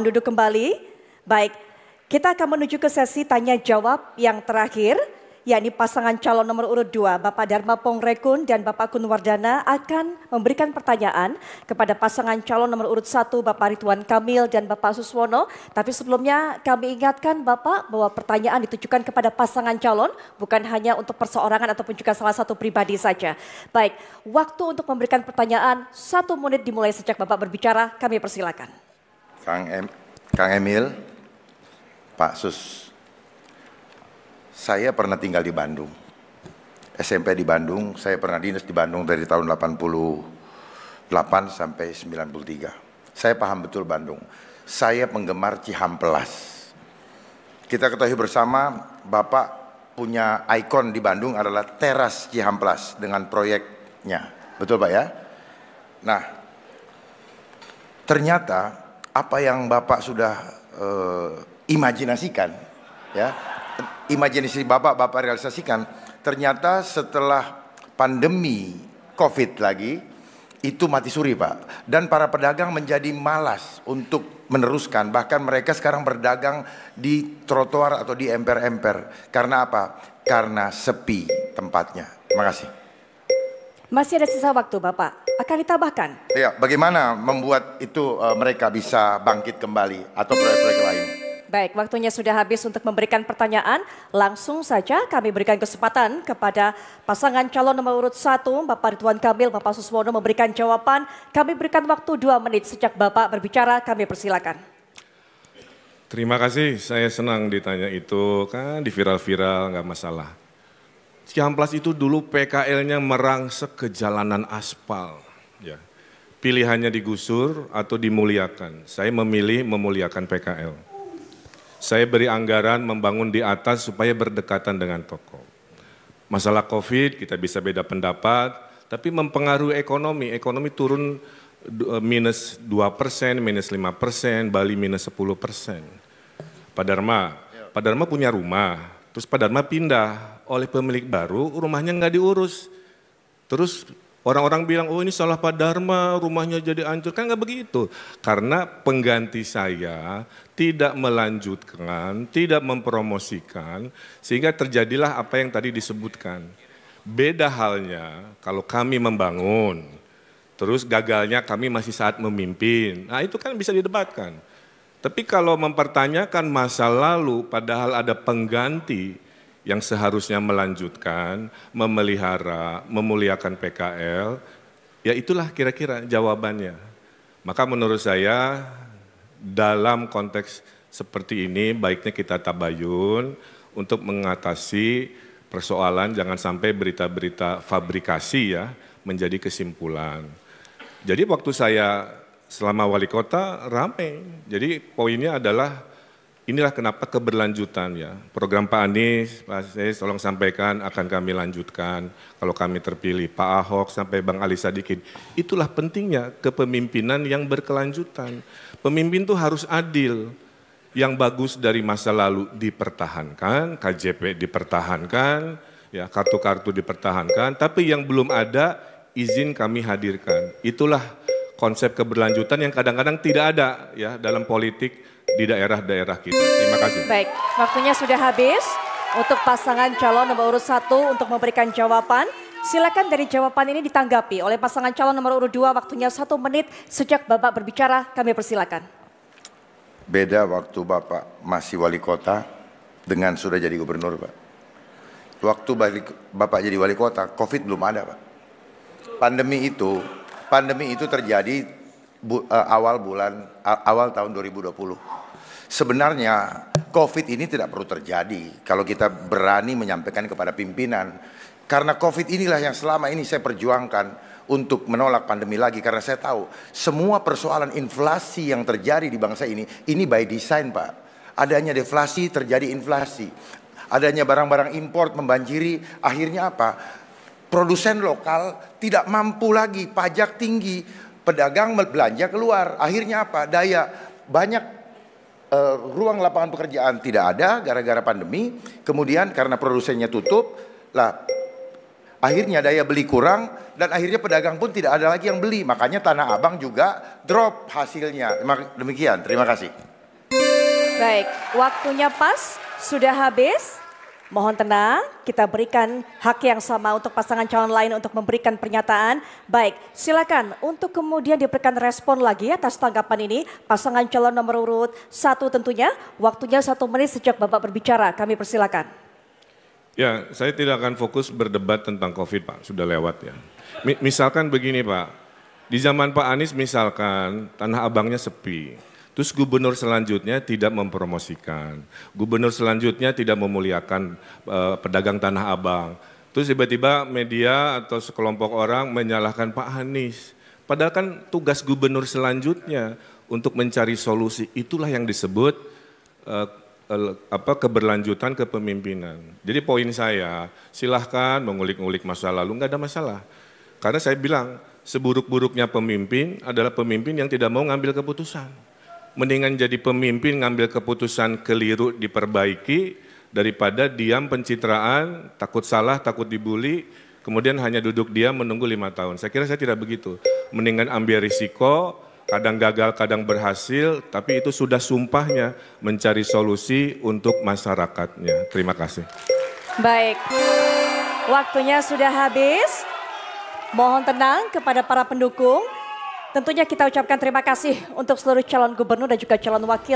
menduduk kembali. Baik, kita akan menuju ke sesi tanya jawab yang terakhir, yakni pasangan calon nomor urut dua Bapak Dharma Pongrekun dan Bapak Kunwardana akan memberikan pertanyaan kepada pasangan calon nomor urut satu Bapak Ridwan Kamil dan Bapak Suswono. Tapi sebelumnya kami ingatkan Bapak bahwa pertanyaan ditujukan kepada pasangan calon, bukan hanya untuk perseorangan ataupun juga salah satu pribadi saja. Baik, waktu untuk memberikan pertanyaan satu menit dimulai sejak Bapak berbicara, kami persilakan. Kang em, Kang Emil, Pak Sus. Saya pernah tinggal di Bandung. SMP di Bandung, saya pernah dinas di Bandung dari tahun 88 sampai 93. Saya paham betul Bandung. Saya penggemar Cihampelas. Kita ketahui bersama Bapak punya ikon di Bandung adalah teras Cihampelas dengan proyeknya. Betul Pak ya? Nah, ternyata apa yang Bapak sudah uh, imajinasikan ya imajinasi Bapak Bapak realisasikan ternyata setelah pandemi Covid lagi itu mati suri Pak dan para pedagang menjadi malas untuk meneruskan bahkan mereka sekarang berdagang di trotoar atau di emper-emper karena apa karena sepi tempatnya terima kasih masih ada sisa waktu Bapak. Akan ditambahkan. Ya, bagaimana membuat itu uh, mereka bisa bangkit kembali atau proyek-proyek lain? Baik, waktunya sudah habis untuk memberikan pertanyaan. Langsung saja kami berikan kesempatan kepada pasangan calon nomor urut satu, Bapak Ridwan Kamil, Bapak Suswono memberikan jawaban. Kami berikan waktu dua menit sejak Bapak berbicara, kami persilakan. Terima kasih, saya senang ditanya itu, kan di viral-viral nggak masalah. Ciamplas itu dulu PKL-nya merangsek ke jalanan aspal. Ya. Pilihannya digusur atau dimuliakan. Saya memilih memuliakan PKL. Saya beri anggaran membangun di atas supaya berdekatan dengan toko. Masalah COVID kita bisa beda pendapat, tapi mempengaruhi ekonomi. Ekonomi turun eh, minus 2 persen, minus 5 persen, Bali minus 10 persen. Pak Dharma, ya. Pak Dharma punya rumah, terus Pak Dharma pindah oleh pemilik baru, rumahnya nggak diurus. Terus orang-orang bilang, oh ini salah Pak Dharma, rumahnya jadi hancur. Kan nggak begitu. Karena pengganti saya tidak melanjutkan, tidak mempromosikan, sehingga terjadilah apa yang tadi disebutkan. Beda halnya kalau kami membangun, terus gagalnya kami masih saat memimpin. Nah itu kan bisa didebatkan. Tapi kalau mempertanyakan masa lalu padahal ada pengganti, yang seharusnya melanjutkan, memelihara, memuliakan PKL, ya itulah kira-kira jawabannya. Maka menurut saya dalam konteks seperti ini baiknya kita tabayun untuk mengatasi persoalan jangan sampai berita-berita fabrikasi ya menjadi kesimpulan. Jadi waktu saya selama wali kota rame. Jadi poinnya adalah Inilah kenapa keberlanjutan ya. Program Pak Anies, Pak Anies tolong sampaikan akan kami lanjutkan kalau kami terpilih. Pak Ahok sampai Bang Ali Sadikin. Itulah pentingnya kepemimpinan yang berkelanjutan. Pemimpin itu harus adil. Yang bagus dari masa lalu dipertahankan, KJP dipertahankan, ya kartu-kartu dipertahankan, tapi yang belum ada izin kami hadirkan. Itulah konsep keberlanjutan yang kadang-kadang tidak ada ya dalam politik di daerah-daerah kita. Terima kasih. Baik, waktunya sudah habis untuk pasangan calon nomor urut satu untuk memberikan jawaban. Silakan dari jawaban ini ditanggapi oleh pasangan calon nomor urut dua waktunya satu menit sejak Bapak berbicara kami persilakan. Beda waktu Bapak masih wali kota dengan sudah jadi gubernur Pak. Waktu Bapak jadi wali kota, COVID belum ada Pak. Pandemi itu, pandemi itu terjadi bu, uh, awal bulan uh, awal tahun 2020. Sebenarnya COVID ini tidak perlu terjadi kalau kita berani menyampaikan kepada pimpinan. Karena COVID inilah yang selama ini saya perjuangkan untuk menolak pandemi lagi karena saya tahu semua persoalan inflasi yang terjadi di bangsa ini ini by design, Pak. Adanya deflasi terjadi inflasi. Adanya barang-barang impor membanjiri akhirnya apa? Produsen lokal tidak mampu lagi, pajak tinggi, pedagang belanja keluar. Akhirnya apa? Daya banyak uh, ruang lapangan pekerjaan tidak ada gara-gara pandemi. Kemudian karena produsennya tutup, lah akhirnya daya beli kurang dan akhirnya pedagang pun tidak ada lagi yang beli. Makanya Tanah Abang juga drop hasilnya. Demikian, terima kasih. Baik, waktunya pas, sudah habis. Mohon tenang, kita berikan hak yang sama untuk pasangan calon lain untuk memberikan pernyataan. Baik, silakan untuk kemudian diberikan respon lagi atas tanggapan ini. Pasangan calon nomor urut satu tentunya, waktunya satu menit sejak Bapak berbicara. Kami persilakan. Ya, saya tidak akan fokus berdebat tentang COVID, Pak. Sudah lewat ya. Misalkan begini, Pak. Di zaman Pak Anies misalkan, Tanah Abangnya sepi Terus gubernur selanjutnya tidak mempromosikan, gubernur selanjutnya tidak memuliakan uh, pedagang tanah abang. Terus tiba-tiba media atau sekelompok orang menyalahkan Pak Hanis, Padahal kan tugas gubernur selanjutnya untuk mencari solusi itulah yang disebut uh, apa keberlanjutan kepemimpinan. Jadi poin saya, silahkan mengulik-ulik masa lalu, nggak ada masalah. Karena saya bilang seburuk-buruknya pemimpin adalah pemimpin yang tidak mau ngambil keputusan mendingan jadi pemimpin ngambil keputusan keliru diperbaiki daripada diam pencitraan, takut salah, takut dibully, kemudian hanya duduk diam menunggu lima tahun. Saya kira saya tidak begitu. Mendingan ambil risiko, kadang gagal, kadang berhasil, tapi itu sudah sumpahnya mencari solusi untuk masyarakatnya. Terima kasih. Baik, waktunya sudah habis. Mohon tenang kepada para pendukung. Tentunya kita ucapkan terima kasih untuk seluruh calon gubernur dan juga calon wakil